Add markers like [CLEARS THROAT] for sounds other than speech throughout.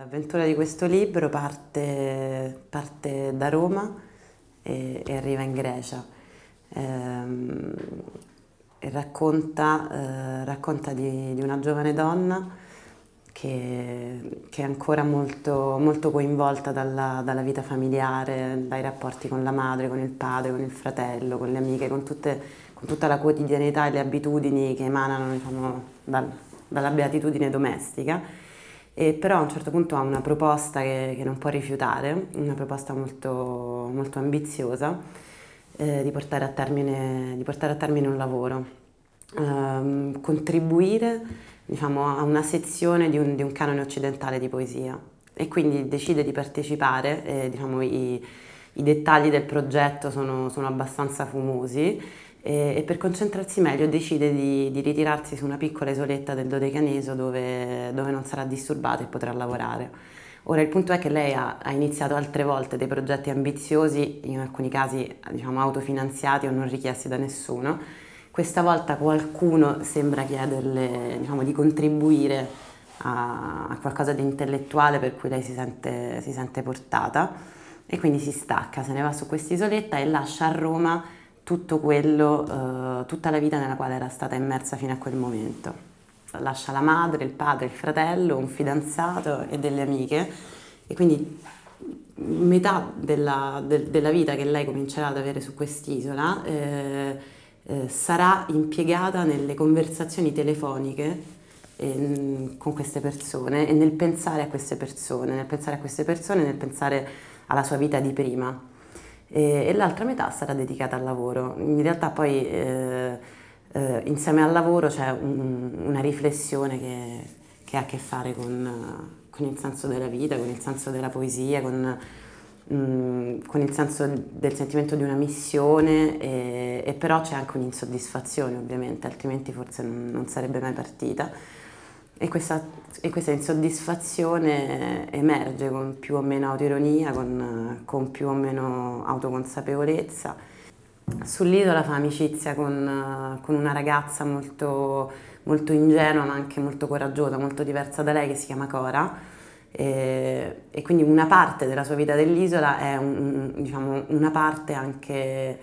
L'avventura di questo libro parte, parte da Roma e, e, arriva in Grecia. Ehm, e racconta, eh, racconta di, di, una giovane donna che, che è ancora molto, molto coinvolta dalla, dalla, vita familiare, dai rapporti con la madre, con il padre, con il fratello, con le amiche, con, tutte, con tutta la quotidianità e le abitudini che emanano diciamo, dal, dalla beatitudine domestica e però a un certo punto ha una proposta che, che non può rifiutare, una proposta molto, molto ambiziosa eh, di, portare termine, di, portare a termine, un lavoro. Eh, contribuire diciamo, a una sezione di un, di un, canone occidentale di poesia e quindi decide di partecipare, eh, diciamo, i, i, dettagli del progetto sono, sono abbastanza fumosi, e, e per concentrarsi meglio decide di, di, ritirarsi su una piccola isoletta del Dodecaneso dove, dove non sarà disturbata e potrà lavorare. Ora il punto è che lei ha, ha, iniziato altre volte dei progetti ambiziosi, in alcuni casi diciamo, autofinanziati o non richiesti da nessuno. Questa volta qualcuno sembra chiederle diciamo, di contribuire a, a, qualcosa di intellettuale per cui lei si sente, si sente portata e quindi si stacca, se ne va su quest'isoletta e lascia a Roma tutto quello, eh, tutta la vita nella quale era stata immersa fino a quel momento. Lascia la madre, il padre, il fratello, un fidanzato e delle amiche e quindi metà della, de, della vita che lei comincerà ad avere su quest'isola eh, eh, sarà impiegata nelle conversazioni telefoniche eh, con queste persone e nel pensare a queste persone, nel pensare a queste persone, nel pensare alla sua vita di prima e, e l'altra metà sarà dedicata al lavoro. In realtà poi eh, eh, insieme al lavoro c'è un, una riflessione che, che, ha a che fare con, con, il senso della vita, con il senso della poesia, con, con il senso del sentimento di una missione e, e però c'è anche un'insoddisfazione ovviamente, altrimenti forse non sarebbe mai partita. E questa, e questa, insoddisfazione emerge con più o meno autoironia, con, con più o meno autoconsapevolezza. Sull'isola fa amicizia con, con una ragazza molto, molto, ingenua ma anche molto coraggiosa, molto diversa da lei che si chiama Cora e, e quindi una parte della sua vita dell'isola è un, diciamo, una parte anche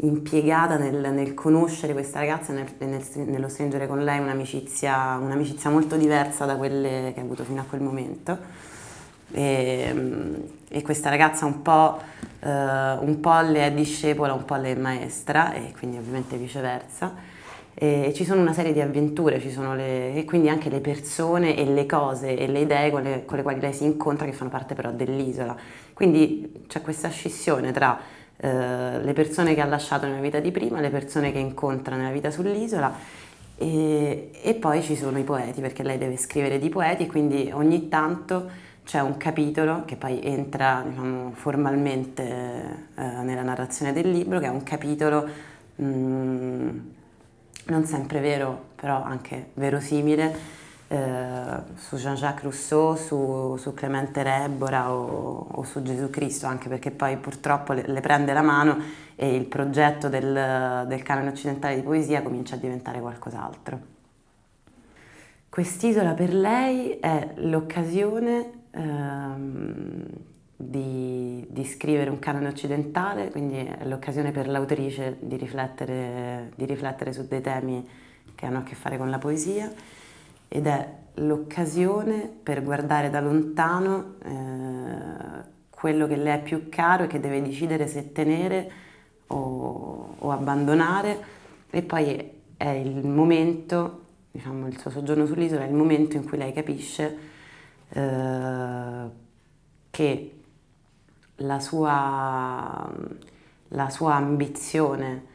impiegata nel, nel, conoscere questa ragazza e nel, nel, nello stringere con lei un'amicizia, un'amicizia, molto diversa da quelle che ha avuto fino a quel momento. E, ehm, e questa ragazza un po', eh, un po' le è discepola, un po' le è maestra e quindi ovviamente viceversa. E ci sono una serie di avventure, le, e quindi anche le persone e le cose e le idee con le, con le quali lei si incontra che fanno parte però dell'isola. Quindi c'è questa scissione tra eh, le persone che ha lasciato nella vita di prima, le persone che incontra nella vita sull'isola e, e poi ci sono i poeti perché lei deve scrivere di poeti e quindi ogni tanto c'è un capitolo che poi entra diciamo, formalmente eh, nella narrazione del libro, che è un capitolo mh, mm, non sempre vero, però anche verosimile, su Jean-Jacques Rousseau, su, su, Clemente Rebora o, o, su Gesù Cristo, anche perché poi purtroppo le, le prende la mano e il progetto del, del canone occidentale di poesia comincia a diventare qualcos'altro. Quest'isola per lei è l'occasione ehm, di, di, scrivere un canone occidentale, quindi è l'occasione per l'autrice di riflettere, di riflettere su dei temi che hanno a che fare con la poesia ed è l'occasione per guardare da lontano eh, quello che le è più caro e che deve decidere se tenere o, o abbandonare e poi è il momento, diciamo il suo soggiorno sull'isola, è il momento in cui lei capisce eh, che la sua, la sua ambizione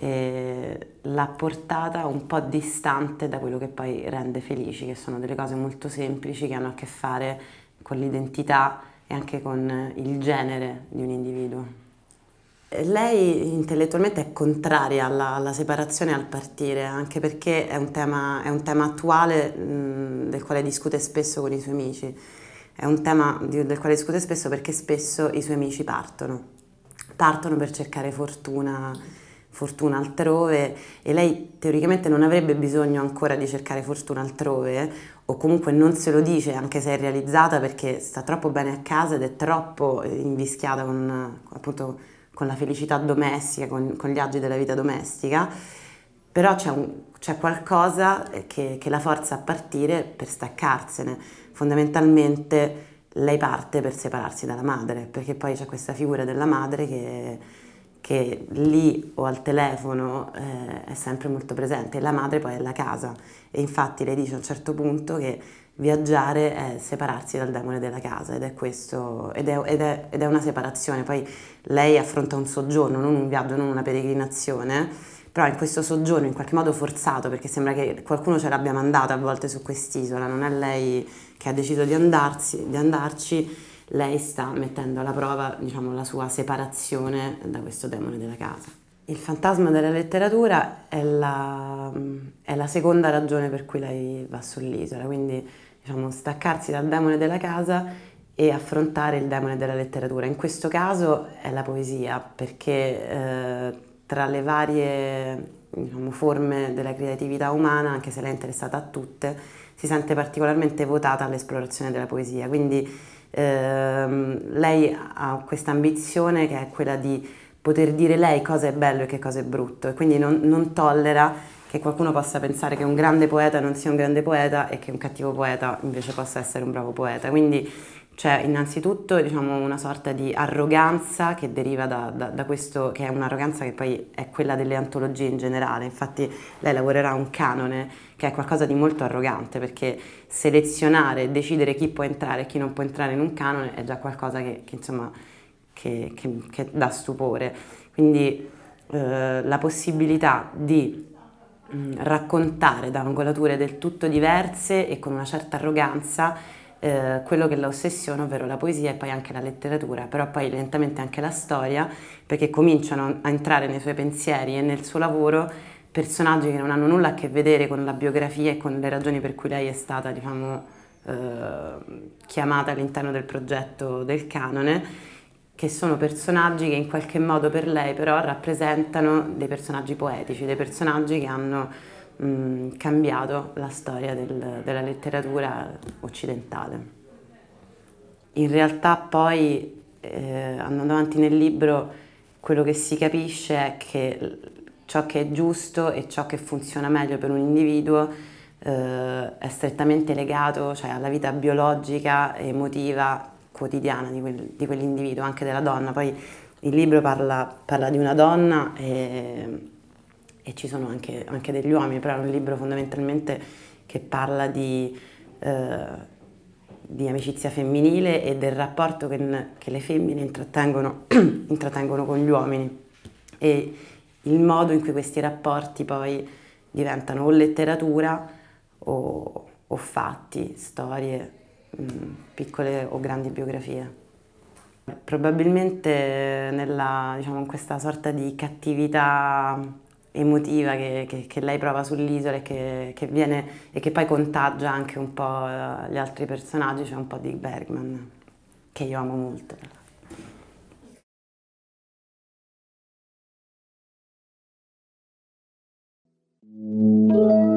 eh, l'ha portata un po' distante da quello che poi rende felici, che sono delle cose molto semplici che hanno a che fare con l'identità e anche con il genere di un individuo. Lei intellettualmente è contraria alla, alla separazione e al partire, anche perché è un tema, è un tema attuale mh, del quale discute spesso con i suoi amici. È un tema di, del quale discute spesso perché spesso i suoi amici partono. Partono per cercare fortuna fortuna altrove e lei teoricamente non avrebbe bisogno ancora di cercare fortuna altrove o comunque non se lo dice anche se è realizzata perché sta troppo bene a casa ed è troppo eh, invischiata con, appunto, con la felicità domestica, con, con, gli agi della vita domestica, però c'è, qualcosa eh, che, che la forza a partire per staccarsene. Fondamentalmente lei parte per separarsi dalla madre perché poi c'è questa figura della madre che che lì o al telefono eh, è sempre molto presente, la madre poi è la casa e infatti lei dice a un certo punto che viaggiare è separarsi dal demone della casa ed è questo, ed è, ed è, ed è una separazione, poi lei affronta un soggiorno, non un viaggio, non una peregrinazione, però in questo soggiorno in qualche modo forzato, perché sembra che qualcuno ce l'abbia mandata a volte su quest'isola, non è lei che ha deciso di, andarsi, di andarci, lei sta mettendo alla prova diciamo, la sua separazione da questo demone della casa. Il fantasma della letteratura è la, è la seconda ragione per cui lei va sull'isola, quindi diciamo, staccarsi dal demone della casa e affrontare il demone della letteratura. In questo caso è la poesia, perché eh, tra le varie diciamo, forme della creatività umana, anche se lei è interessata a tutte, si sente particolarmente votata all'esplorazione della poesia. Quindi Ehm, lei ha questa ambizione che è quella di poter dire lei cosa è bello e che cosa è brutto e quindi non, non tollera che qualcuno possa pensare che un grande poeta non sia un grande poeta e che un cattivo poeta invece possa essere un bravo poeta. Quindi c'è cioè, innanzitutto diciamo, una sorta di arroganza che deriva da, da, da questo, che è un'arroganza che poi è quella delle antologie in generale, infatti lei lavorerà un canone che è qualcosa di molto arrogante perché selezionare, decidere chi può entrare e chi non può entrare in un canone è già qualcosa che, che insomma, che, che, che, dà stupore. Quindi eh, la possibilità di mh, mm, raccontare da angolature del tutto diverse e con una certa arroganza eh, quello che l'ossessione, ovvero la poesia e poi anche la letteratura, però poi lentamente anche la storia, perché cominciano a entrare nei suoi pensieri e nel suo lavoro personaggi che non hanno nulla a che vedere con la biografia e con le ragioni per cui lei è stata, diciamo, eh, chiamata all'interno del progetto del canone, che sono personaggi che in qualche modo per lei però rappresentano dei personaggi poetici, dei personaggi che hanno mh, cambiato la storia del, della letteratura occidentale. In realtà poi, eh, andando avanti nel libro, quello che si capisce è che ciò che è giusto e ciò che funziona meglio per un individuo eh, è strettamente legato cioè, alla vita biologica emotiva quotidiana di, quel, di quell'individuo, anche della donna. Poi il libro parla, parla di una donna e e ci sono anche, anche, degli uomini, però è un libro fondamentalmente che parla di, eh, di amicizia femminile e del rapporto che, che le femmine intrattengono, [CLEARS THROAT] intrattengono, con gli uomini e il modo in cui questi rapporti poi diventano o letteratura o, o fatti, storie, mh, piccole o grandi biografie. Probabilmente nella, diciamo, in questa sorta di cattività emotiva che, che, che lei prova sull'isola e che, che, viene e che poi contagia anche un po' eh, gli altri personaggi, cioè un po' di Bergman, che io amo molto. Thank you.